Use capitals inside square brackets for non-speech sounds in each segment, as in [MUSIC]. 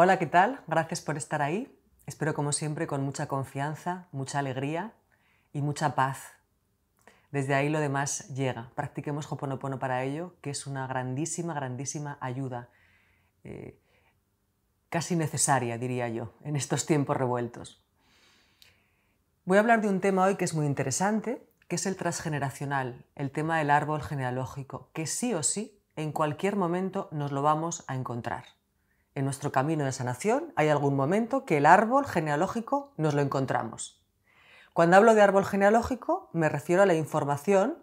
Hola, ¿qué tal? Gracias por estar ahí. Espero como siempre con mucha confianza, mucha alegría y mucha paz. Desde ahí lo demás llega. Practiquemos Hoponopono para ello, que es una grandísima, grandísima ayuda, eh, casi necesaria, diría yo, en estos tiempos revueltos. Voy a hablar de un tema hoy que es muy interesante, que es el transgeneracional, el tema del árbol genealógico, que sí o sí, en cualquier momento nos lo vamos a encontrar en nuestro camino de sanación hay algún momento que el árbol genealógico nos lo encontramos. Cuando hablo de árbol genealógico me refiero a la información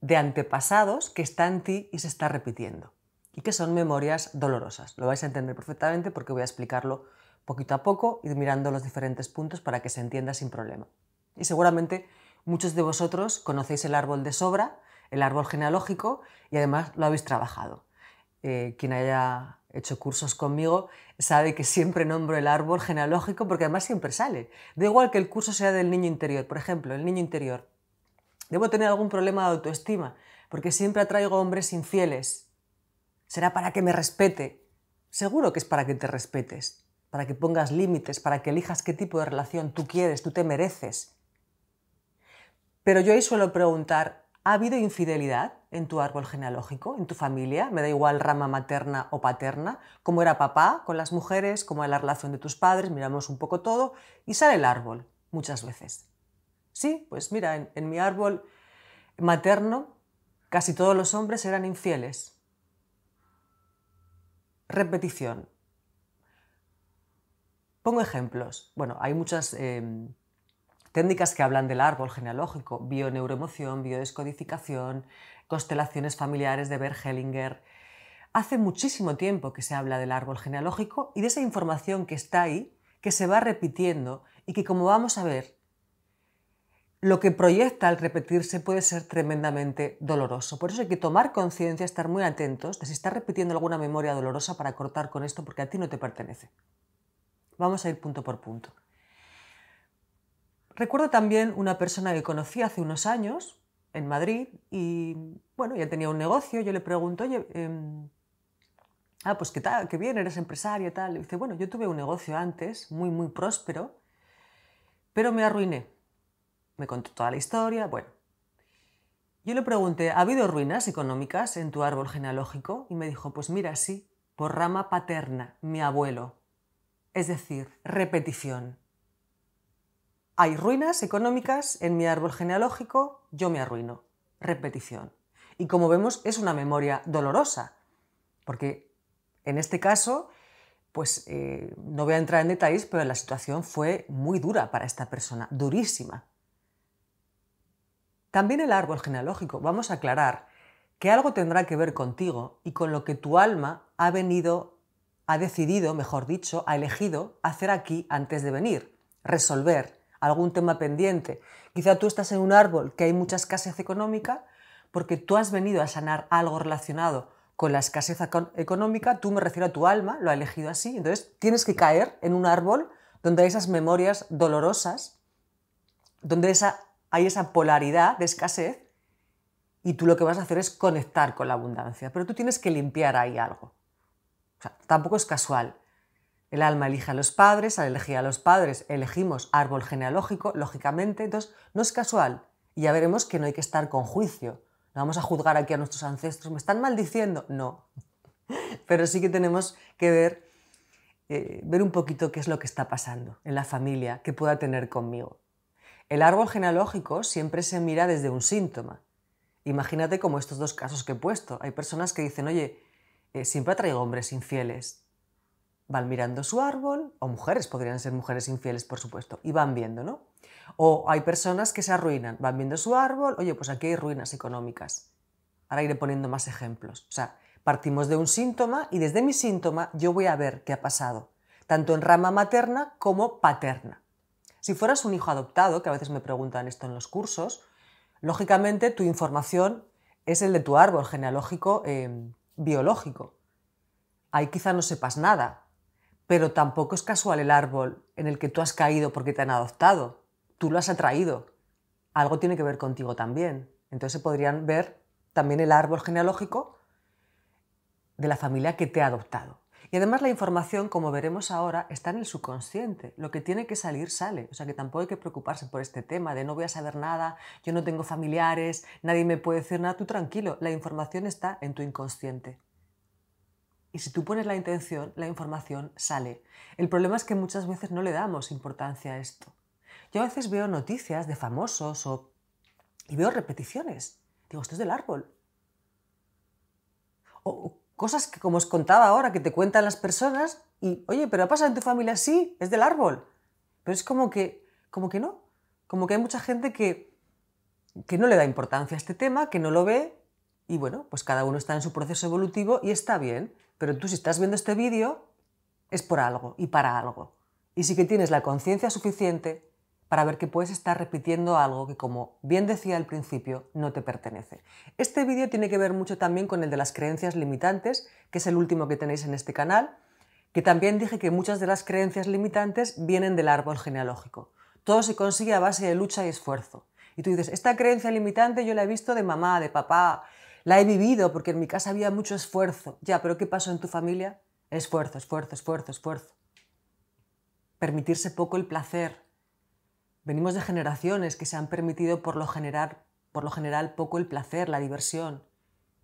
de antepasados que está en ti y se está repitiendo y que son memorias dolorosas. Lo vais a entender perfectamente porque voy a explicarlo poquito a poco, y mirando los diferentes puntos para que se entienda sin problema. Y seguramente muchos de vosotros conocéis el árbol de sobra, el árbol genealógico, y además lo habéis trabajado. Eh, quien haya hecho cursos conmigo, sabe que siempre nombro el árbol genealógico porque además siempre sale. Da igual que el curso sea del niño interior, por ejemplo, el niño interior. Debo tener algún problema de autoestima porque siempre atraigo hombres infieles. Será para que me respete. Seguro que es para que te respetes, para que pongas límites, para que elijas qué tipo de relación tú quieres, tú te mereces. Pero yo ahí suelo preguntar, ¿ha habido infidelidad? en tu árbol genealógico, en tu familia, me da igual rama materna o paterna, cómo era papá con las mujeres, cómo era la relación de tus padres, miramos un poco todo y sale el árbol muchas veces. Sí, pues mira, en, mi árbol materno casi todos los hombres eran infieles. Repetición. Pongo ejemplos. Bueno, hay muchas... Em, técnicas que hablan del árbol genealógico, bioneuroemoción, biodescodificación, constelaciones familiares de Bert Hellinger. Hace muchísimo tiempo que se habla del árbol genealógico y de esa información que está ahí, que se va repitiendo y que como vamos a ver, lo que proyecta al repetirse puede ser tremendamente doloroso. Por eso hay que tomar conciencia, estar muy atentos de si está repitiendo alguna memoria dolorosa para cortar con esto porque a ti no te pertenece. Vamos a ir punto por punto. Recuerdo también una persona que conocí hace unos años, en Madrid y bueno, ya tenía un negocio, yo le pregunto, oye, em, ah, pues qué tal, qué bien, eres empresario y tal. Y dice, bueno, yo tuve un negocio antes, muy, muy próspero, pero me arruiné. Me contó toda la historia, bueno. Yo le pregunté, ¿ha habido ruinas económicas en tu árbol genealógico? Y me dijo, pues mira, sí, por rama paterna, mi abuelo. Es decir, repetición. Hay ruinas económicas en mi árbol genealógico, yo me arruino. Repetición. Y como vemos, es una memoria dolorosa, porque en este caso, pues eh, no voy a entrar en detalles, pero la situación fue muy dura para esta persona, durísima. También el árbol genealógico, vamos a aclarar que algo tendrá que ver contigo y con lo que tu alma ha venido, ha decidido, mejor dicho, ha elegido hacer aquí antes de venir, resolver, algún tema pendiente. Quizá tú estás en un árbol que hay mucha escasez económica porque tú has venido a sanar algo relacionado con la escasez económica, tú me refiero a tu alma, lo ha elegido así, entonces tienes que caer en un árbol donde hay esas memorias dolorosas, donde esa, hay esa polaridad de escasez y tú lo que vas a hacer es conectar con la abundancia, pero tú tienes que limpiar ahí algo. tampoco es casual. El alma elige a los padres, al elegir a los padres elegimos árbol genealógico, lógicamente, entonces no es casual. Y ya veremos que no hay que estar con juicio. No vamos a juzgar aquí a nuestros ancestros, ¿me están maldiciendo? No. [LAUGHS] Pero sí que tenemos que ver, eh, ver un poquito qué es lo que está pasando en la familia que pueda tener conmigo. El árbol genealógico siempre se mira desde un síntoma. Imagínate como estos dos casos que he puesto. Hay personas que dicen, oye, eh, siempre traigo hombres infieles van mirando su árbol, o mujeres, podrían ser mujeres infieles, por supuesto, y van viendo, ¿no? O hay personas que se arruinan, van viendo su árbol, oye, pues aquí hay ruinas económicas. Ahora iré poniendo más ejemplos. O sea, partimos de un síntoma y desde mi síntoma yo voy a ver qué ha pasado, tanto en rama materna como paterna. Si fueras un hijo adoptado, que a veces me preguntan esto en los cursos, lógicamente tu información es el de tu árbol genealógico eh, biológico. Ahí quizá no sepas nada, pero tampoco es casual el árbol en el que tú has caído porque te han adoptado. Tú lo has atraído. Algo tiene que ver contigo también. Entonces podrían ver también el árbol genealógico de la familia que te ha adoptado. Y además la información, como veremos ahora, está en el subconsciente. Lo que tiene que salir sale. O sea que tampoco hay que preocuparse por este tema de no voy a saber nada, yo no tengo familiares, nadie me puede decir nada, tú tranquilo. La información está en tu inconsciente. Y si tú pones la intención, la información sale. El problema es que muchas veces no le damos importancia a esto. Yo a veces veo noticias de famosos o... y veo repeticiones. Digo, esto es del árbol. O cosas que, como os contaba ahora, que te cuentan las personas y, oye, pero ha pasado en tu familia Sí, es del árbol. Pero es como que, como que no. Como que hay mucha gente que, que no le da importancia a este tema, que no lo ve y bueno, pues cada uno está en su proceso evolutivo y está bien. Pero tú si estás viendo este vídeo es por algo y para algo. Y sí que tienes la conciencia suficiente para ver que puedes estar repitiendo algo que, como bien decía al principio, no te pertenece. Este vídeo tiene que ver mucho también con el de las creencias limitantes, que es el último que tenéis en este canal, que también dije que muchas de las creencias limitantes vienen del árbol genealógico. Todo se consigue a base de lucha y esfuerzo. Y tú dices, esta creencia limitante yo la he visto de mamá, de papá, la he vivido porque en mi casa había mucho esfuerzo. Ya, pero ¿qué pasó en tu familia? Esfuerzo, esfuerzo, esfuerzo, esfuerzo. Permitirse poco el placer. Venimos de generaciones que se han permitido por lo, general, por lo general poco el placer, la diversión.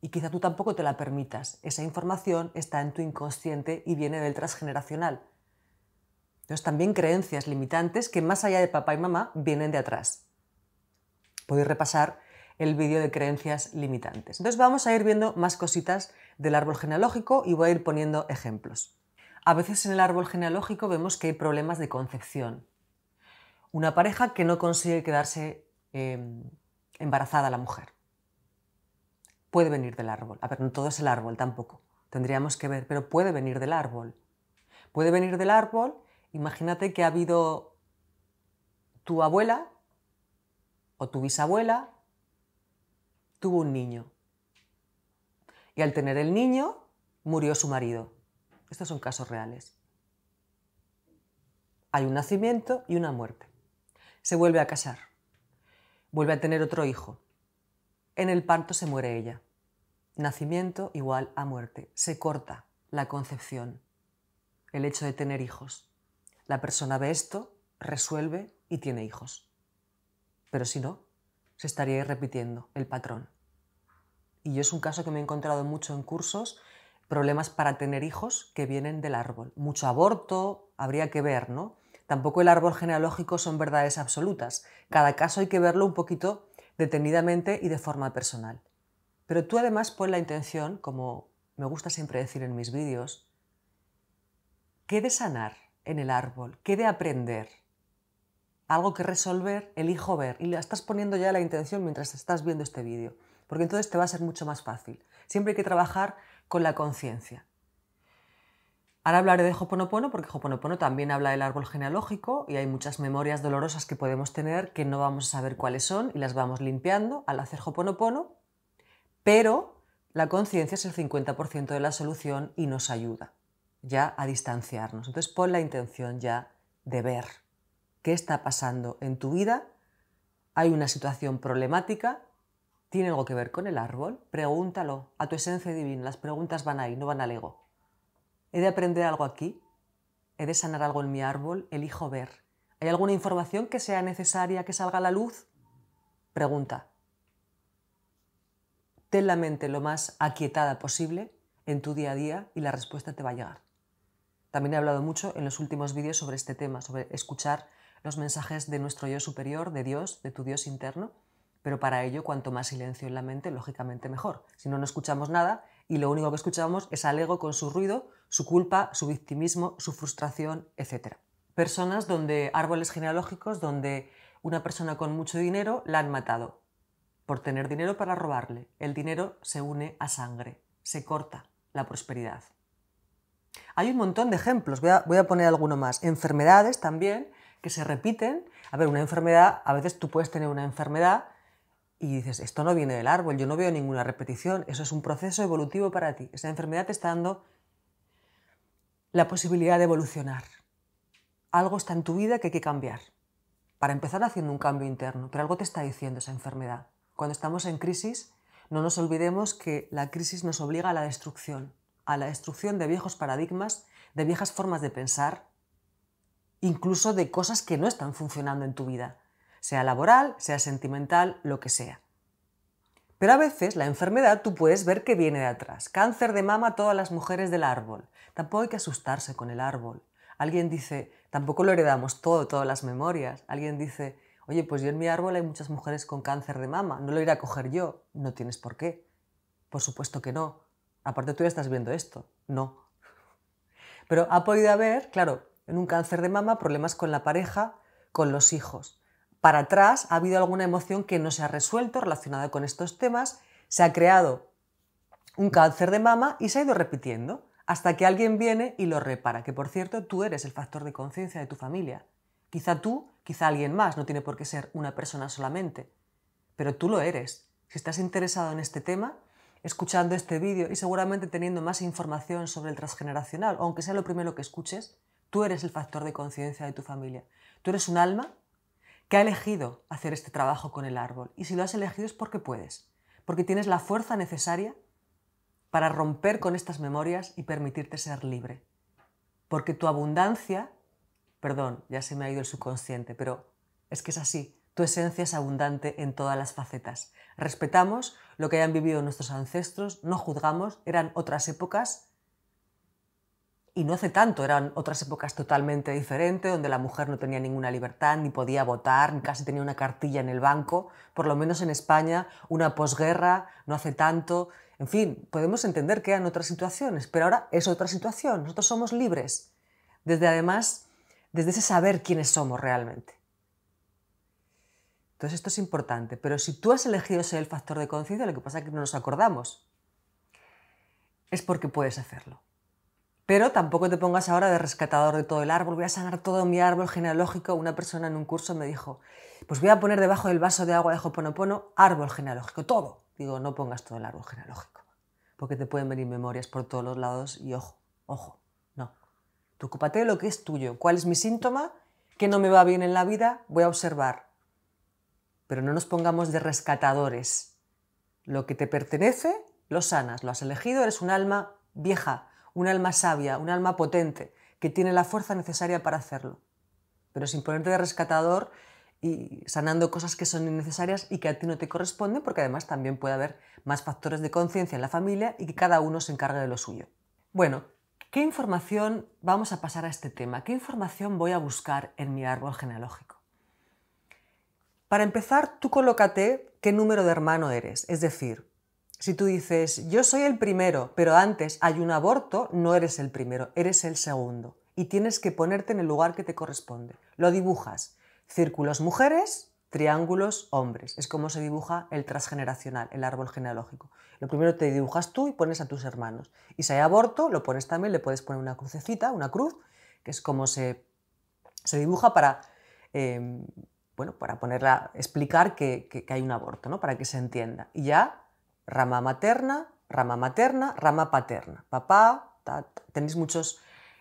Y quizá tú tampoco te la permitas. Esa información está en tu inconsciente y viene del transgeneracional. Entonces también creencias limitantes que más allá de papá y mamá vienen de atrás. Podéis repasar el vídeo de creencias limitantes. Entonces vamos a ir viendo más cositas del árbol genealógico y voy a ir poniendo ejemplos. A veces en el árbol genealógico vemos que hay problemas de concepción. Una pareja que no consigue quedarse em, embarazada la mujer. Puede venir del árbol. A ver, no todo es el árbol tampoco. Tendríamos que ver, pero puede venir del árbol. Puede venir del árbol. Imagínate que ha habido tu abuela o tu bisabuela tuvo un niño. Y al tener el niño, murió su marido. Estos son casos reales. Hay un nacimiento y una muerte. Se vuelve a casar. Vuelve a tener otro hijo. En el parto se muere ella. Nacimiento igual a muerte. Se corta la concepción, el hecho de tener hijos. La persona ve esto, resuelve y tiene hijos. Pero si no, se estaría repitiendo el patrón. Y es un caso que me he encontrado mucho en cursos, problemas para tener hijos que vienen del árbol. Mucho aborto, habría que ver, ¿no? Tampoco el árbol genealógico son verdades absolutas. Cada caso hay que verlo un poquito detenidamente y de forma personal. Pero tú además pones la intención, como me gusta siempre decir en mis vídeos, ¿qué de sanar en el árbol? ¿Qué de aprender? Algo que resolver, elijo ver. Y le estás poniendo ya la intención mientras estás viendo este vídeo porque entonces te va a ser mucho más fácil. Siempre hay que trabajar con la conciencia. Ahora hablaré de Hoponopono porque joponopono también habla del árbol genealógico y hay muchas memorias dolorosas que podemos tener que no vamos a saber cuáles son y las vamos limpiando al hacer joponopono, pero la conciencia es el 50% de la solución y nos ayuda ya a distanciarnos. Entonces pon la intención ya de ver qué está pasando en tu vida. Hay una situación problemática, ¿Tiene algo que ver con el árbol? Pregúntalo a tu esencia divina. Las preguntas van ahí, no van al ego. ¿He de aprender algo aquí? ¿He de sanar algo en mi árbol? Elijo ver. ¿Hay alguna información que sea necesaria que salga a la luz? Pregunta. Ten la mente lo más aquietada posible en tu día a día y la respuesta te va a llegar. También he hablado mucho en los últimos vídeos sobre este tema, sobre escuchar los mensajes de nuestro yo superior, de Dios, de tu Dios interno pero para ello cuanto más silencio en la mente, lógicamente mejor. Si no, no escuchamos nada y lo único que escuchamos es al ego con su ruido, su culpa, su victimismo, su frustración, etc. Personas donde árboles genealógicos donde una persona con mucho dinero la han matado por tener dinero para robarle. El dinero se une a sangre, se corta la prosperidad. Hay un montón de ejemplos, voy a, poner alguno más. Enfermedades también que se repiten. A ver, una enfermedad, a veces tú puedes tener una enfermedad y dices, esto no viene del árbol, yo no veo ninguna repetición, eso es un proceso evolutivo para ti. Esa enfermedad te está dando la posibilidad de evolucionar. Algo está en tu vida que hay que cambiar. Para empezar haciendo un cambio interno, pero algo te está diciendo esa enfermedad. Cuando estamos en crisis, no nos olvidemos que la crisis nos obliga a la destrucción, a la destrucción de viejos paradigmas, de viejas formas de pensar, incluso de cosas que no están funcionando en tu vida sea laboral, sea sentimental, lo que sea. Pero a veces la enfermedad tú puedes ver que viene de atrás. Cáncer de mama a todas las mujeres del árbol. Tampoco hay que asustarse con el árbol. Alguien dice, tampoco lo heredamos todo, todas las memorias. Alguien dice, oye, pues yo en mi árbol hay muchas mujeres con cáncer de mama, no lo iré a coger yo. No tienes por qué. Por supuesto que no. Aparte tú ya estás viendo esto. No. Pero ha podido haber, claro, en un cáncer de mama problemas con la pareja, con los hijos para atrás ha habido alguna emoción que no se ha resuelto relacionada con estos temas, se ha creado un cáncer de mama y se ha ido repitiendo hasta que alguien viene y lo repara, que por cierto tú eres el factor de conciencia de tu familia. Quizá tú, quizá alguien más, no tiene por qué ser una persona solamente, pero tú lo eres. Si estás interesado en este tema, escuchando este vídeo y seguramente teniendo más información sobre el transgeneracional, aunque sea lo primero que escuches, tú eres el factor de conciencia de tu familia. Tú eres un alma que ha elegido hacer este trabajo con el árbol. Y si lo has elegido es porque puedes, porque tienes la fuerza necesaria para romper con estas memorias y permitirte ser libre. Porque tu abundancia, perdón, ya se me ha ido el subconsciente, pero es que es así, tu esencia es abundante en todas las facetas. Respetamos lo que hayan vivido nuestros ancestros, no juzgamos, eran otras épocas, y no hace tanto, eran otras épocas totalmente diferentes, donde la mujer no tenía ninguna libertad, ni podía votar, ni casi tenía una cartilla en el banco, por lo menos en España, una posguerra, no hace tanto. En fin, podemos entender que eran otras situaciones, pero ahora es otra situación, nosotros somos libres, desde además, desde ese saber quiénes somos realmente. Entonces esto es importante, pero si tú has elegido ser el factor de conciencia, lo que pasa es que no nos acordamos, es porque puedes hacerlo. Pero tampoco te pongas ahora de rescatador de todo el árbol, voy a sanar todo mi árbol genealógico. Una persona en un curso me dijo, pues voy a poner debajo del vaso de agua de joponopono árbol genealógico, todo. Digo, no pongas todo el árbol genealógico, porque te pueden venir memorias por todos los lados y ojo, ojo, no. Tú ocúpate de lo que es tuyo, cuál es mi síntoma, qué no me va bien en la vida, voy a observar. Pero no nos pongamos de rescatadores. Lo que te pertenece, lo sanas, lo has elegido, eres un alma vieja, un alma sabia, un alma potente, que tiene la fuerza necesaria para hacerlo, pero sin ponerte de rescatador y sanando cosas que son innecesarias y que a ti no te corresponden, porque además también puede haber más factores de conciencia en la familia y que cada uno se encargue de lo suyo. Bueno, ¿qué información vamos a pasar a este tema? ¿Qué información voy a buscar en mi árbol genealógico? Para empezar, tú colócate qué número de hermano eres, es decir, si tú dices, yo soy el primero, pero antes hay un aborto, no eres el primero, eres el segundo. Y tienes que ponerte en el lugar que te corresponde. Lo dibujas. Círculos mujeres, triángulos hombres. Es como se dibuja el transgeneracional, el árbol genealógico. Lo primero te dibujas tú y pones a tus hermanos. Y si hay aborto, lo pones también, le puedes poner una crucecita, una cruz, que es como se, se dibuja para... Eh, bueno, para ponerla, explicar que, hay un aborto, ¿no? Para que se entienda. Y ya rama materna, rama materna, rama paterna. Papá, tenéis muchos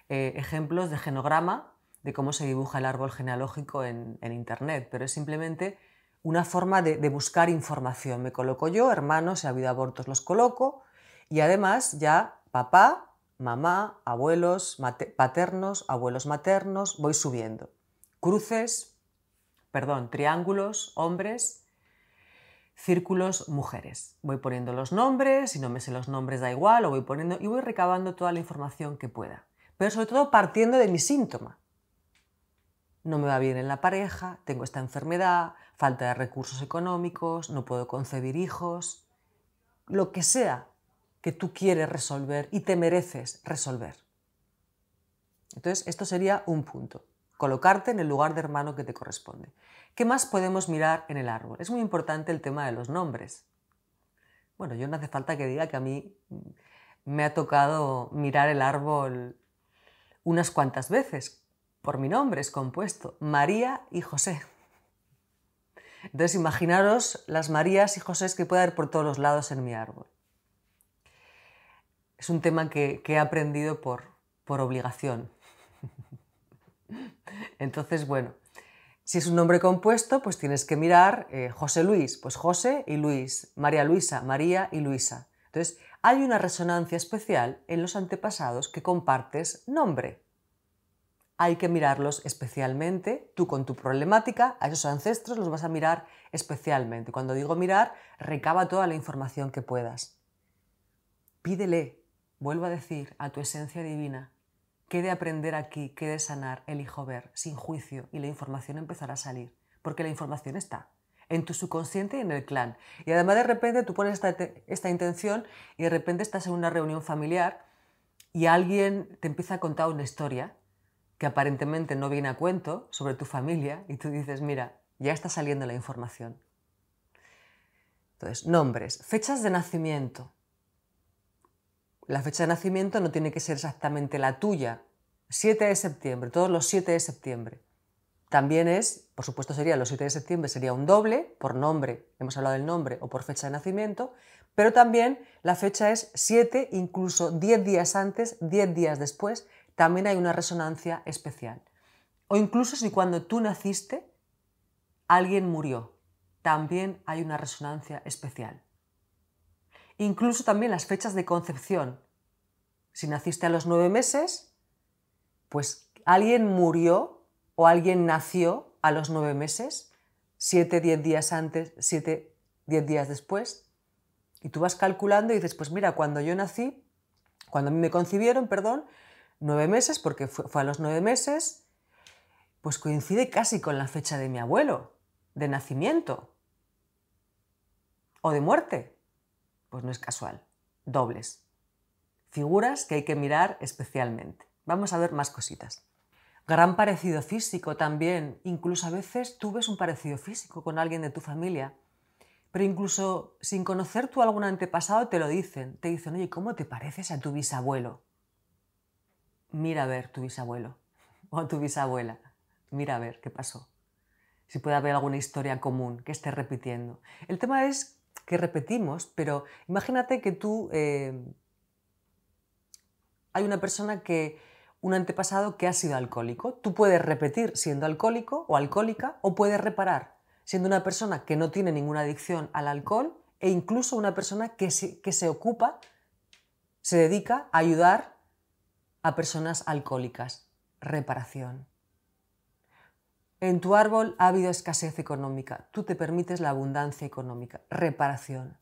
eh, ejemplos de genograma de cómo se dibuja el árbol genealógico en, Internet, pero es simplemente una forma de, de, buscar información. Me coloco yo, hermanos, si ha habido abortos los coloco, y además ya papá, mamá, abuelos paternos, abuelos maternos, voy subiendo. Cruces, perdón, triángulos, hombres, círculos mujeres. Voy poniendo los nombres, si no me sé los nombres da igual, lo voy poniendo y voy recabando toda la información que pueda. Pero sobre todo partiendo de mi síntoma. No me va bien en la pareja, tengo esta enfermedad, falta de recursos económicos, no puedo concebir hijos, lo que sea que tú quieres resolver y te mereces resolver. Entonces, esto sería un punto, colocarte en el lugar de hermano que te corresponde. ¿Qué más podemos mirar en el árbol? Es muy importante el tema de los nombres. Bueno, yo no hace falta que diga que a mí mm, me ha tocado mirar el árbol unas cuantas veces por mi nombre, es compuesto, María y José. Entonces imaginaros las Marías y José que puede haber por todos los lados en mi árbol. Es un tema que, que he aprendido por, por obligación. [LAUGHS] Entonces, bueno, si es un nombre compuesto, pues tienes que mirar eh, José Luis, pues José y Luis, María Luisa, María y Luisa. Entonces, hay una resonancia especial en los antepasados que compartes nombre. Hay que mirarlos especialmente, tú con tu problemática, a esos ancestros los vas a mirar especialmente. Cuando digo mirar, recaba toda la información que puedas. Pídele, vuelvo a decir, a tu esencia divina, ¿Qué de aprender aquí? ¿Qué de sanar? Elijo ver, sin juicio, y la información empezará a salir, porque la información está en tu subconsciente y en el clan. Y además de repente tú pones esta, esta intención y de repente estás en una reunión familiar y alguien te empieza a contar una historia que aparentemente no viene a cuento sobre tu familia y tú dices, mira, ya está saliendo la información. Entonces, nombres, fechas de nacimiento, la fecha de nacimiento no tiene que ser exactamente la tuya. 7 de septiembre, todos los 7 de septiembre. También es, por supuesto sería los 7 de septiembre, sería un doble por nombre, hemos hablado del nombre, o por fecha de nacimiento, pero también la fecha es 7, incluso 10 días antes, 10 días después, también hay una resonancia especial. O incluso si cuando tú naciste, alguien murió, también hay una resonancia especial incluso también las fechas de concepción. Si naciste a los nueve meses, pues alguien murió o alguien nació a los nueve meses, siete, diez días antes, siete, diez días después. Y tú vas calculando y dices, pues mira, cuando yo nací, cuando a mí me concibieron, perdón, nueve meses, porque fue, a los nueve meses, pues coincide casi con la fecha de mi abuelo, de nacimiento o de muerte. Pues no es casual. Dobles. Figuras que hay que mirar especialmente. Vamos a ver más cositas. Gran parecido físico también. Incluso a veces tú ves un parecido físico con alguien de tu familia. Pero incluso sin conocer tú algún antepasado te lo dicen. Te dicen, oye, ¿cómo te pareces a tu bisabuelo? Mira a ver tu bisabuelo [LAUGHS] o tu bisabuela. Mira a ver qué pasó. Si puede haber alguna historia común que esté repitiendo. El tema es que repetimos, pero imagínate que tú em, hay una persona que, un antepasado que ha sido alcohólico. Tú puedes repetir siendo alcohólico o alcohólica o puedes reparar siendo una persona que no tiene ninguna adicción al alcohol e incluso una persona que se ocupa, se dedica a ayudar a personas alcohólicas. Reparación. En tu árbol ha habido escasez económica, tú te permites la abundancia económica, reparación.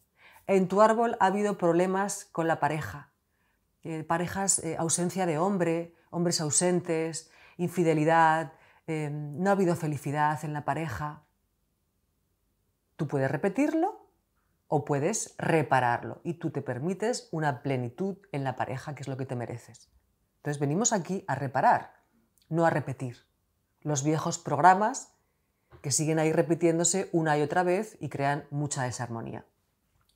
En tu árbol ha habido problemas con la pareja, eh, parejas, eh, ausencia de hombre, hombres ausentes, infidelidad, em, no ha habido felicidad en la pareja. Tú puedes repetirlo o puedes repararlo y tú te permites una plenitud en la pareja, que es lo que te mereces. Entonces venimos aquí a reparar, no a repetir los viejos programas que siguen ahí repitiéndose una y otra vez y crean mucha desarmonía.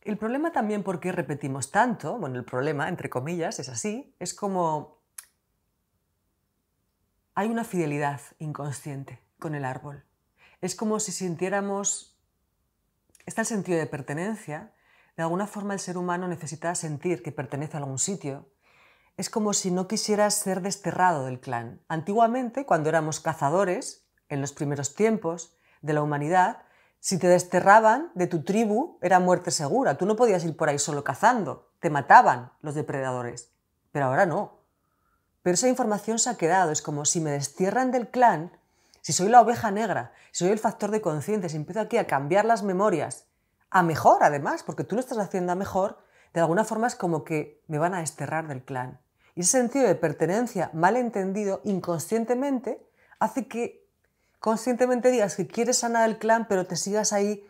El problema también por qué repetimos tanto, bueno, el problema, entre comillas, es así, es como hay una fidelidad inconsciente con el árbol. Es como si sintiéramos, está el sentido de pertenencia, de alguna forma el ser humano necesita sentir que pertenece a algún sitio, es como si no quisieras ser desterrado del clan. Antiguamente, cuando éramos cazadores, en los primeros tiempos de la humanidad, si te desterraban de tu tribu era muerte segura. Tú no podías ir por ahí solo cazando. Te mataban los depredadores. Pero ahora no. Pero esa información se ha quedado. Es como si me destierran del clan, si soy la oveja negra, si soy el factor de conciencia, si empiezo aquí a cambiar las memorias, a mejor además, porque tú lo estás haciendo a mejor, de alguna forma es como que me van a desterrar del clan. Y ese sentido de pertenencia mal entendido inconscientemente hace que conscientemente digas que quieres sanar el clan, pero te sigas ahí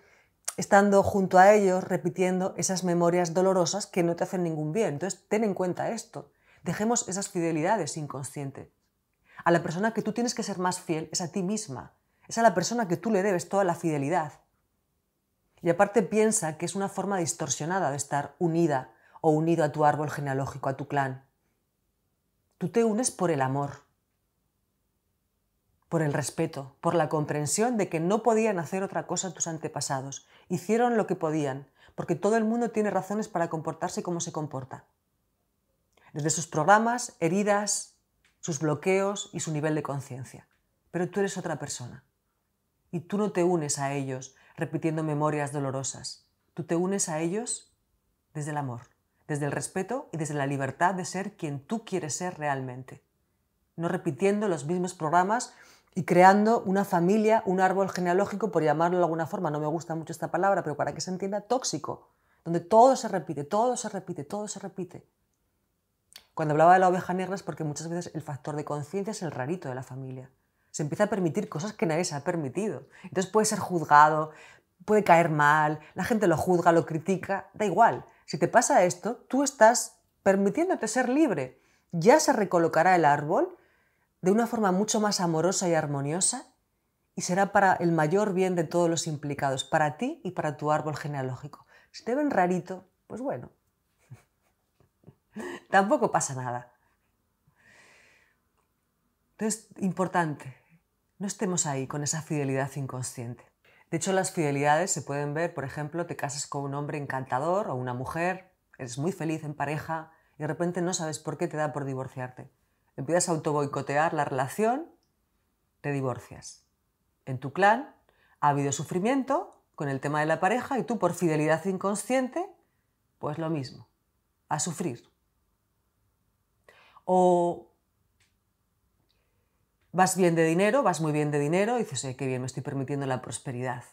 estando junto a ellos, repitiendo esas memorias dolorosas que no te hacen ningún bien. Entonces, ten en cuenta esto. Dejemos esas fidelidades inconscientes. A la persona que tú tienes que ser más fiel es a ti misma. Es a la persona que tú le debes toda la fidelidad. Y aparte piensa que es una forma distorsionada de estar unida o unido a tu árbol genealógico, a tu clan. Tú te unes por el amor, por el respeto, por la comprensión de que no podían hacer otra cosa tus antepasados. Hicieron lo que podían, porque todo el mundo tiene razones para comportarse como se comporta. Desde sus programas, heridas, sus bloqueos y su nivel de conciencia. Pero tú eres otra persona. Y tú no te unes a ellos repitiendo memorias dolorosas. Tú te unes a ellos desde el amor desde el respeto y desde la libertad de ser quien tú quieres ser realmente, no repitiendo los mismos programas y creando una familia, un árbol genealógico, por llamarlo de alguna forma, no me gusta mucho esta palabra, pero para que se entienda, tóxico, donde todo se repite, todo se repite, todo se repite. Cuando hablaba de la oveja negra es porque muchas veces el factor de conciencia es el rarito de la familia. Se empieza a permitir cosas que nadie se ha permitido. Entonces puede ser juzgado, puede caer mal, la gente lo juzga, lo critica, da igual. Si te pasa esto, tú estás permitiéndote ser libre. Ya se recolocará el árbol de una forma mucho más amorosa y armoniosa y será para el mayor bien de todos los implicados, para ti y para tu árbol genealógico. Si te ven rarito, pues bueno, [LAUGHS] tampoco pasa nada. Entonces, importante, no estemos ahí con esa fidelidad inconsciente. De hecho, las fidelidades se pueden ver, por ejemplo, te casas con un hombre encantador o una mujer, eres muy feliz en pareja y de repente no sabes por qué te da por divorciarte. Empiezas a autoboicotear la relación, te divorcias. En tu clan ha habido sufrimiento con el tema de la pareja y tú por fidelidad inconsciente, pues lo mismo, a sufrir. O Vas bien de dinero, vas muy bien de dinero, y dices, oye, qué bien, me estoy permitiendo la prosperidad.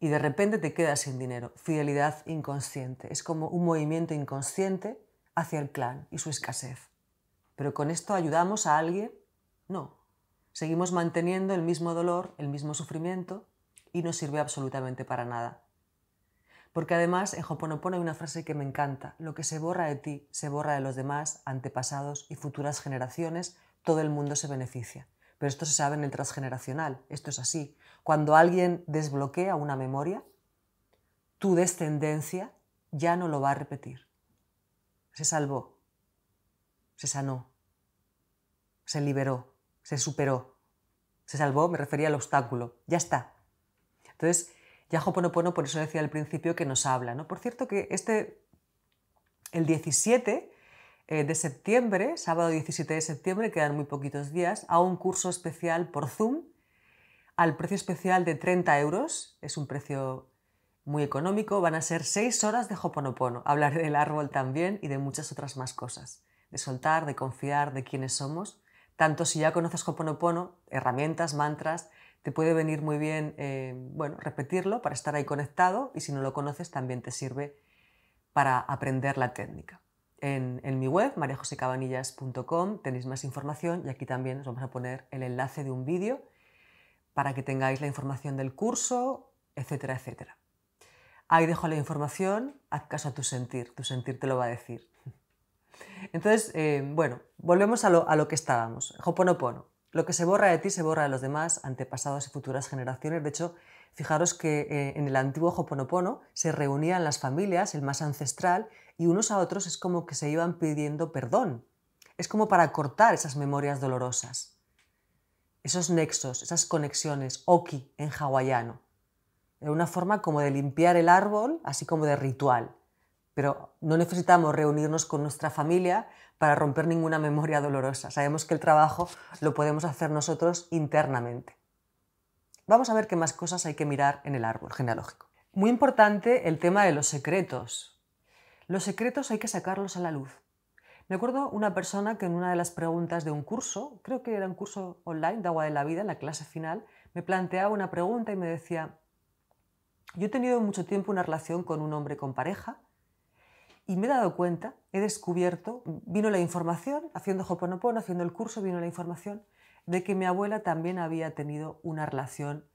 Y de repente te quedas sin dinero. Fidelidad inconsciente. Es como un movimiento inconsciente hacia el clan y su escasez. Pero con esto ayudamos a alguien? No. Seguimos manteniendo el mismo dolor, el mismo sufrimiento y no sirve absolutamente para nada. Porque además en Hoponopono hay una frase que me encanta: lo que se borra de ti se borra de los demás, antepasados y futuras generaciones todo el mundo se beneficia. Pero esto se sabe en el transgeneracional, esto es así. Cuando alguien desbloquea una memoria, tu descendencia ya no lo va a repetir. Se salvó, se sanó, se liberó, se superó, se salvó, me refería al obstáculo, ya está. Entonces, ya Ponopono por eso decía al principio que nos habla. ¿no? Por cierto, que este, el 17 eh, de septiembre, sábado 17 de septiembre, quedan muy poquitos días, a un curso especial por Zoom al precio especial de 30 euros. Es un precio muy económico. Van a ser 6 horas de Hoponopono. Hablaré del árbol también y de muchas otras más cosas. De soltar, de confiar, de quiénes somos. Tanto si ya conoces Hoponopono, herramientas, mantras, te puede venir muy bien eh, bueno, repetirlo para estar ahí conectado y si no lo conoces también te sirve para aprender la técnica en, mi web, mariajosecabanillas.com, tenéis más información y aquí también os vamos a poner el enlace de un vídeo para que tengáis la información del curso, etcétera, etcétera. Ahí dejo la información, haz caso a tu sentir, tu sentir te lo va a decir. [LAUGHS] Entonces, eh, bueno, volvemos a lo, a lo que estábamos. Hoponopono. Lo que se borra de ti se borra de los demás, antepasados y futuras generaciones. De hecho, fijaros que eh, en el antiguo Hoponopono se reunían las familias, el más ancestral, y unos a otros es como que se iban pidiendo perdón. Es como para cortar esas memorias dolorosas, esos nexos, esas conexiones, oki en hawaiano. Era una forma como de limpiar el árbol, así como de ritual. Pero no necesitamos reunirnos con nuestra familia para romper ninguna memoria dolorosa. Sabemos que el trabajo lo podemos hacer nosotros internamente. Vamos a ver qué más cosas hay que mirar en el árbol genealógico. Muy importante el tema de los secretos. Los secretos hay que sacarlos a la luz. Me acuerdo una persona que en una de las preguntas de un curso, creo que era un curso online de agua de la vida, en la clase final, me planteaba una pregunta y me decía, yo he tenido mucho tiempo una relación con un hombre con pareja y me he dado cuenta, he descubierto, vino la información, haciendo Hoponopono, haciendo el curso, vino la información de que mi abuela también había tenido una relación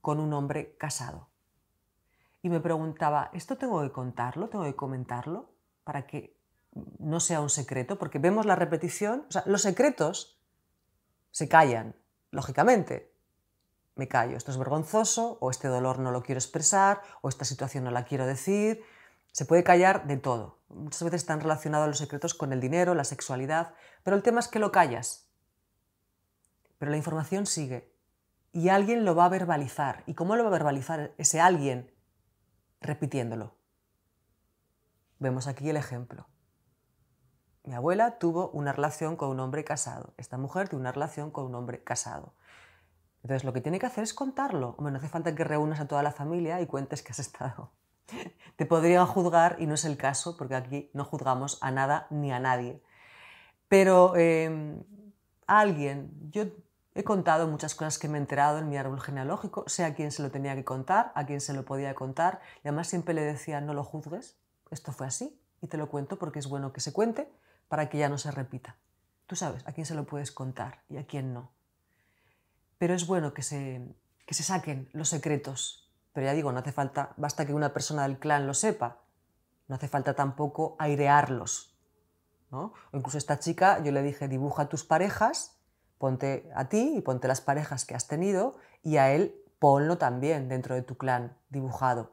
con un hombre casado y me preguntaba, ¿esto tengo que contarlo? ¿Tengo que comentarlo? Para que no sea un secreto, porque vemos la repetición, o sea, los secretos se callan, lógicamente. Me callo, esto es vergonzoso, o este dolor no lo quiero expresar, o esta situación no la quiero decir. Se puede callar de todo. Muchas veces están relacionados los secretos con el dinero, la sexualidad, pero el tema es que lo callas. Pero la información sigue y alguien lo va a verbalizar. ¿Y cómo lo va a verbalizar ese alguien? repitiéndolo. Vemos aquí el ejemplo. Mi abuela tuvo una relación con un hombre casado. Esta mujer tuvo una relación con un hombre casado. Entonces lo que tiene que hacer es contarlo. Hombre, no hace falta que reúnas a toda la familia y cuentes que has estado. [LAUGHS] Te podrían juzgar y no es el caso porque aquí no juzgamos a nada ni a nadie. Pero eh, alguien, yo He contado muchas cosas que me he enterado en mi árbol genealógico, sé a quién se lo tenía que contar, a quién se lo podía contar, y además siempre le decía, no lo juzgues, esto fue así, y te lo cuento porque es bueno que se cuente para que ya no se repita. Tú sabes a quién se lo puedes contar y a quién no. Pero es bueno que se, que se saquen los secretos. Pero ya digo, no hace falta, basta que una persona del clan lo sepa, no hace falta tampoco airearlos. ¿no? O incluso esta chica, yo le dije, dibuja tus parejas Ponte a ti y ponte las parejas que has tenido y a él ponlo también dentro de tu clan dibujado,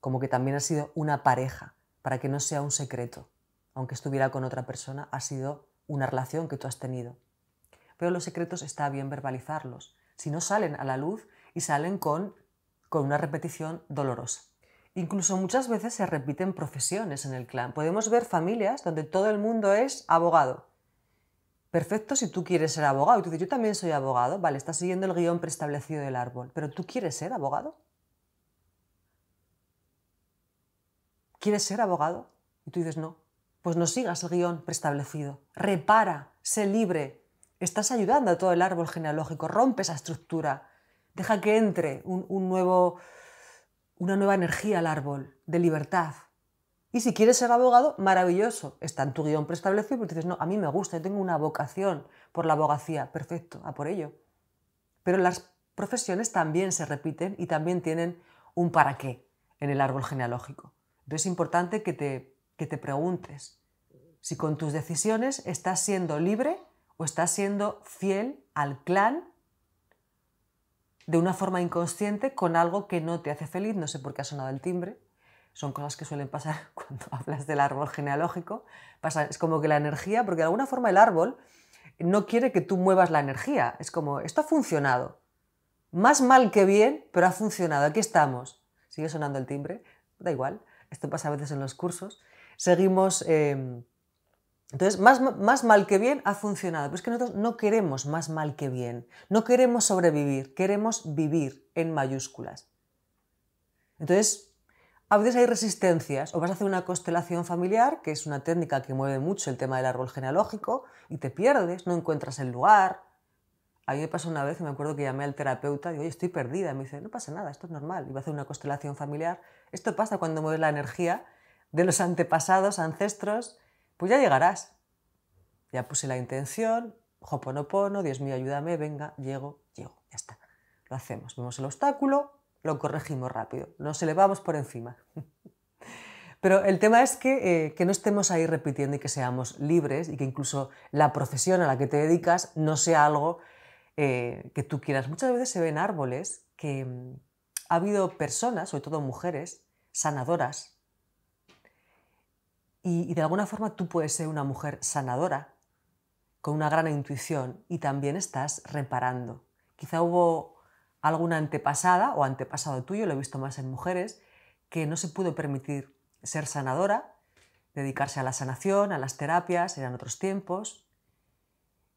como que también ha sido una pareja, para que no sea un secreto. Aunque estuviera con otra persona, ha sido una relación que tú has tenido. Pero los secretos está bien verbalizarlos, si no salen a la luz y salen con, con una repetición dolorosa. Incluso muchas veces se repiten profesiones en el clan. Podemos ver familias donde todo el mundo es abogado Perfecto si tú quieres ser abogado. Y tú dices, yo también soy abogado. Vale, estás siguiendo el guión preestablecido del árbol. Pero tú quieres ser abogado. ¿Quieres ser abogado? Y tú dices, no. Pues no sigas el guión preestablecido. Repara, sé libre. Estás ayudando a todo el árbol genealógico. Rompe esa estructura. Deja que entre nuevo, una nueva energía al árbol de libertad. Y si quieres ser abogado, maravilloso. Está en tu guión preestablecido, pero dices, no, a mí me gusta, yo tengo una vocación por la abogacía, perfecto, a por ello. Pero las profesiones también se repiten y también tienen un para qué en el árbol genealógico. Entonces es importante que te, que te preguntes si con tus decisiones estás siendo libre o estás siendo fiel al clan de una forma inconsciente con algo que no te hace feliz, no sé por qué ha sonado el timbre, son cosas que suelen pasar [LAUGHS] cuando hablas del árbol genealógico. Pasa, es como que la energía, porque de alguna forma el árbol no quiere que tú muevas la energía. Es como, esto ha funcionado. Más mal que bien, pero ha funcionado. Aquí estamos. Sigue sonando el timbre, da igual. Esto pasa a veces en los cursos. Seguimos. Em, entonces, más, más mal que bien ha funcionado. Pero es que nosotros no queremos más mal que bien. No queremos sobrevivir. Queremos vivir en mayúsculas. Entonces, a veces hay resistencias, o vas a hacer una constelación familiar, que es una técnica que mueve mucho el tema del árbol genealógico, y te pierdes, no encuentras el lugar. A mí me pasó una vez, me acuerdo que llamé al terapeuta, y digo, oye, estoy perdida. me dice, no pasa nada, esto es normal. iba a hacer una constelación familiar. Esto pasa cuando mueves la energía de los antepasados, ancestros, pues ya llegarás. Ya puse la intención, hoponopono, Dios mío, ayúdame, venga, llego, llego, ya está. Lo hacemos, vemos el obstáculo, lo corregimos rápido, nos elevamos por encima. [LAUGHS] Pero el tema es eh, que, no estemos ahí repitiendo y que seamos libres y que incluso la profesión a la que te dedicas no sea algo eh, que tú quieras. Muchas veces se ven árboles que mm, ha habido personas, sobre todo mujeres, sanadoras. y de alguna forma tú puedes ser una mujer sanadora, con una gran intuición, y también estás reparando. Quizá hubo alguna antepasada o antepasado tuyo, lo he visto más en mujeres, que no se pudo permitir ser sanadora, dedicarse a la sanación, a las terapias, eran otros tiempos,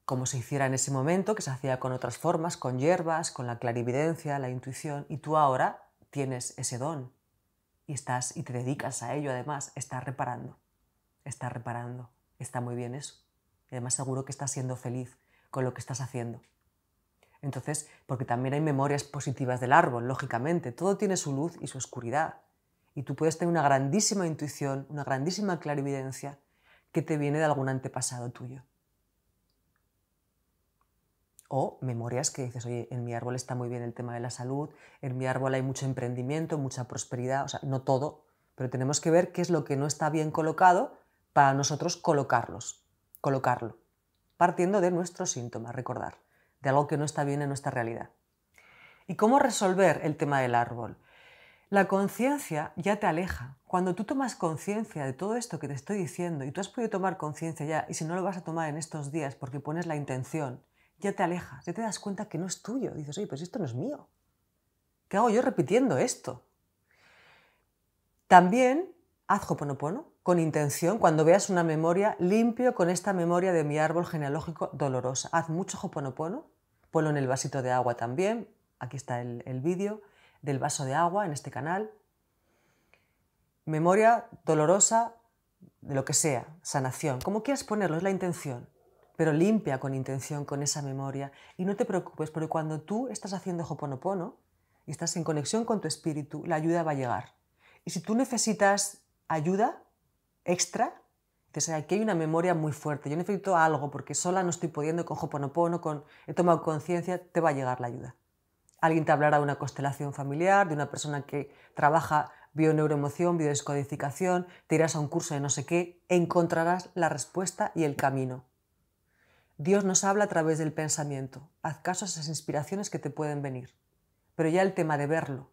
como se hiciera en ese momento, que se hacía con otras formas, con hierbas, con la clarividencia, la intuición, y tú ahora tienes ese don y estás y te dedicas a ello además, estás reparando, estás reparando, está muy bien eso. Y además seguro que estás siendo feliz con lo que estás haciendo. Entonces, porque también hay memorias positivas del árbol, lógicamente. Todo tiene su luz y su oscuridad. Y tú puedes tener una grandísima intuición, una grandísima clarividencia que te viene de algún antepasado tuyo. O memorias que dices, oye, en mi árbol está muy bien el tema de la salud, en mi árbol hay mucho emprendimiento, mucha prosperidad, o sea, no todo, pero tenemos que ver qué es lo que no está bien colocado para nosotros colocarlos, colocarlo, partiendo de nuestros síntomas, recordar de algo que no está bien en nuestra realidad. ¿Y cómo resolver el tema del árbol? La conciencia ya te aleja. Cuando tú tomas conciencia de todo esto que te estoy diciendo y tú has podido tomar conciencia ya, y si no lo vas a tomar en estos días porque pones la intención, ya te alejas, ya te das cuenta que no es tuyo. Dices, oye, pues esto no es mío. ¿Qué hago yo repitiendo esto? También haz joponopono con intención, cuando veas una memoria, limpio con esta memoria de mi árbol genealógico dolorosa. Haz mucho joponopono, ponlo en el vasito de agua también. Aquí está el, el vídeo del vaso de agua en este canal. Memoria dolorosa de lo que sea, sanación, como quieras ponerlo, es la intención, pero limpia con intención, con esa memoria. Y no te preocupes, porque cuando tú estás haciendo Hoponopono y estás en conexión con tu espíritu, la ayuda va a llegar. Y si tú necesitas ayuda, extra, entonces aquí hay una memoria muy fuerte. Yo necesito algo porque sola no estoy pudiendo con Hoponopono, con he tomado conciencia, te va a llegar la ayuda. Alguien te hablará de una constelación familiar, de una persona que trabaja bioneuroemoción, biodescodificación, te irás a un curso de no sé qué, encontrarás la respuesta y el camino. Dios nos habla a través del pensamiento. Haz caso a esas inspiraciones que te pueden venir. Pero ya el tema de verlo,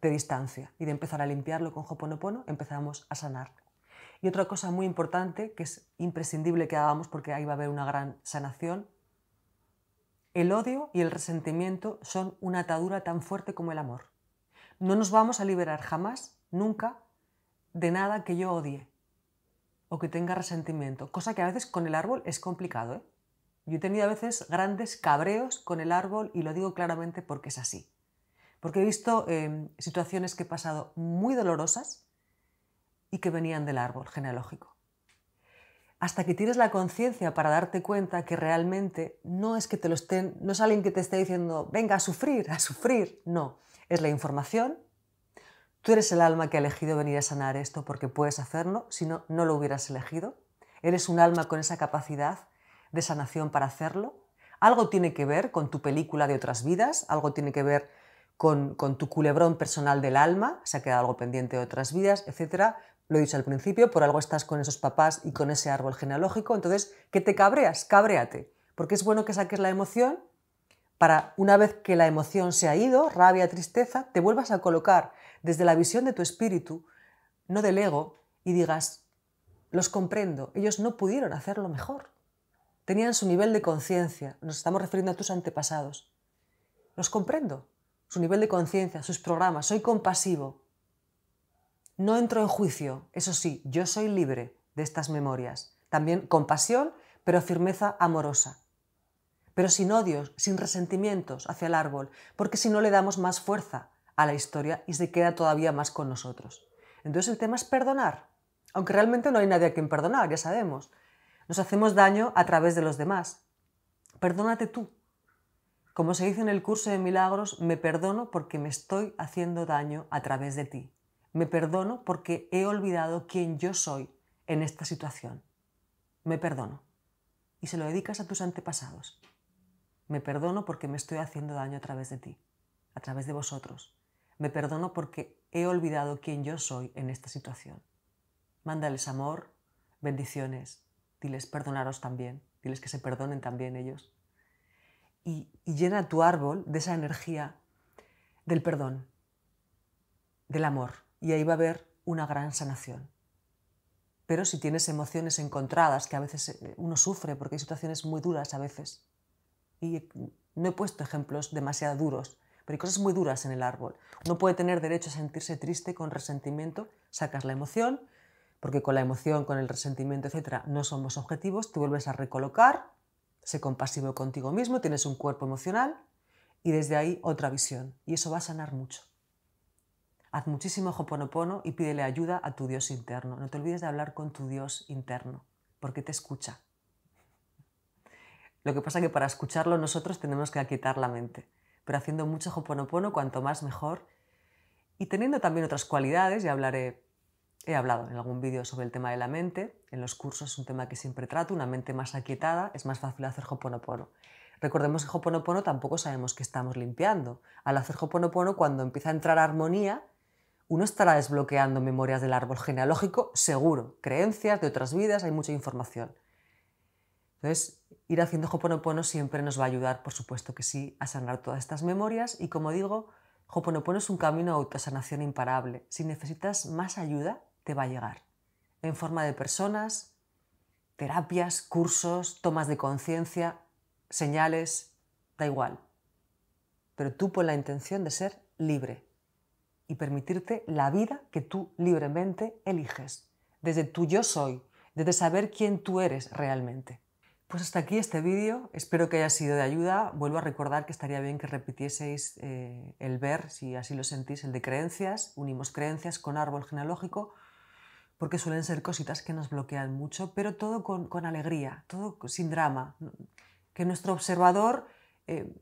de distancia y de empezar a limpiarlo con Hoponopono, empezamos a sanar. Y otra cosa muy importante, que es imprescindible que hagamos porque ahí va a haber una gran sanación, el odio y el resentimiento son una atadura tan fuerte como el amor. No nos vamos a liberar jamás, nunca, de nada que yo odie o que tenga resentimiento, cosa que a veces con el árbol es complicado. ¿eh? Yo he tenido a veces grandes cabreos con el árbol y lo digo claramente porque es así. Porque he visto eh, situaciones que he pasado muy dolorosas y que venían del árbol genealógico. Hasta que tienes la conciencia para darte cuenta que realmente no es que te lo estén, no es alguien que te esté diciendo, venga a sufrir, a sufrir, no, es la información. Tú eres el alma que ha elegido venir a sanar esto porque puedes hacerlo, si no, no lo hubieras elegido. Eres un alma con esa capacidad de sanación para hacerlo. Algo tiene que ver con tu película de otras vidas, algo tiene que ver con, con, tu culebrón personal del alma, se ha quedado algo pendiente de otras vidas, etc. Lo he dicho al principio, por algo estás con esos papás y con ese árbol genealógico, entonces, que te cabreas, cabréate, porque es bueno que saques la emoción para, una vez que la emoción se ha ido, rabia, tristeza, te vuelvas a colocar desde la visión de tu espíritu, no del ego, y digas, los comprendo, ellos no pudieron hacerlo mejor. Tenían su nivel de conciencia, nos estamos refiriendo a tus antepasados. Los comprendo, su nivel de conciencia, sus programas, soy compasivo, no entro en juicio, eso sí, yo soy libre de estas memorias. También compasión, pero firmeza amorosa. Pero sin odios, sin resentimientos hacia el árbol, porque si no le damos más fuerza a la historia y se queda todavía más con nosotros. Entonces el tema es perdonar, aunque realmente no hay nadie a quien perdonar, ya sabemos. Nos hacemos daño a través de los demás. Perdónate tú. Como se dice en el curso de milagros, me perdono porque me estoy haciendo daño a través de ti. Me perdono porque he olvidado quién yo soy en esta situación. Me perdono. Y se lo dedicas a tus antepasados. Me perdono porque me estoy haciendo daño a través de ti, a través de vosotros. Me perdono porque he olvidado quién yo soy en esta situación. Mándales amor, bendiciones, diles perdonaros también, diles que se perdonen también ellos. Y, llena tu árbol de esa energía del perdón, del amor, y ahí va a haber una gran sanación. Pero si tienes emociones encontradas, que a veces eh, uno sufre porque hay situaciones muy duras a veces, y no he puesto ejemplos demasiado duros, pero hay cosas muy duras en el árbol. no puede tener derecho a sentirse triste con resentimiento, sacas la emoción, porque con la emoción, con el resentimiento, etcétera, no somos objetivos, te vuelves a recolocar, sé compasivo contigo mismo, tienes un cuerpo emocional y desde ahí otra visión. Y eso va a sanar mucho. Haz muchísimo joponopono y pídele ayuda a tu Dios interno. No te olvides de hablar con tu Dios interno, porque te escucha. Lo que pasa es que para escucharlo nosotros tenemos que aquietar la mente, pero haciendo mucho joponopono, cuanto más mejor. Y teniendo también otras cualidades, ya hablaré, he hablado en algún vídeo sobre el tema de la mente, en los cursos es un tema que siempre trato, una mente más aquietada, es más fácil hacer joponopono. Recordemos que joponopono tampoco sabemos que estamos limpiando. Al hacer joponopono, cuando empieza a entrar armonía, uno estará desbloqueando memorias del árbol genealógico, seguro, creencias de otras vidas, hay mucha información. Entonces, ir haciendo Hoponopono siempre nos va a ayudar, por supuesto que sí, a sanar todas estas memorias y como digo, Hoponopono es un camino a autosanación imparable. Si necesitas más ayuda, te va a llegar. En forma de personas, terapias, cursos, tomas de conciencia, señales, da igual. Pero tú pon la intención de ser libre, y permitirte la vida que tú libremente eliges, desde tu yo soy, desde saber quién tú eres realmente. Pues hasta aquí este vídeo, espero que haya sido de ayuda. Vuelvo a recordar que estaría bien que repitieseis eh, el ver, si así lo sentís, el de creencias. Unimos creencias con árbol genealógico, porque suelen ser cositas que nos bloquean mucho, pero todo con, alegría, todo sin drama. Que nuestro observador eh,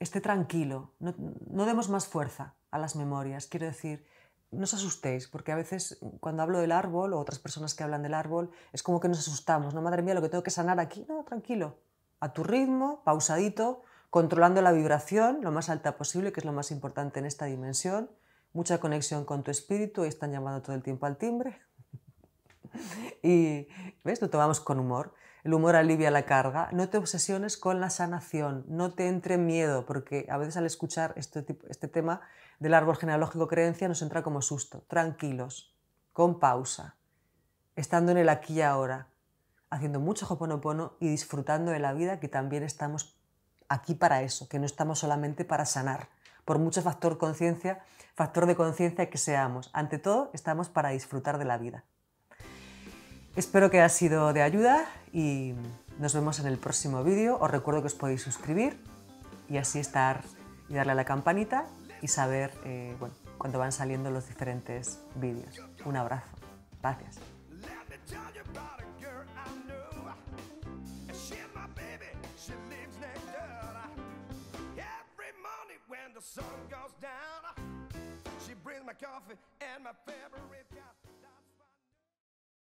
esté tranquilo, no demos más fuerza, a las memorias. Quiero decir, no os asustéis, porque a veces mm, cuando hablo del árbol o otras personas que hablan del árbol, es como que nos asustamos, no, madre mía, lo que tengo que sanar aquí, no, tranquilo, a tu ritmo, pausadito, controlando la vibración lo más alta posible, que es lo más importante en esta dimensión, mucha conexión con tu espíritu, y están llamando todo el tiempo al timbre. [LAUGHS] y, ¿ves? Lo tomamos con humor. El humor alivia la carga. No te obsesiones con la sanación, no te entre miedo, porque a veces al escuchar este, este tema del árbol genealógico creencia nos entra como susto, tranquilos, con pausa, estando en el aquí y ahora, haciendo mucho joponopono y disfrutando de la vida que también estamos aquí para eso, que no estamos solamente para sanar, por mucho factor conciencia, factor de conciencia que seamos. Ante todo, estamos para disfrutar de la vida. Espero que haya sido de ayuda y nos vemos en el próximo vídeo. Os recuerdo que os podéis suscribir y así estar y darle a la campanita y saber eh, bueno, cuando van saliendo los diferentes vídeos. Un abrazo. Gracias.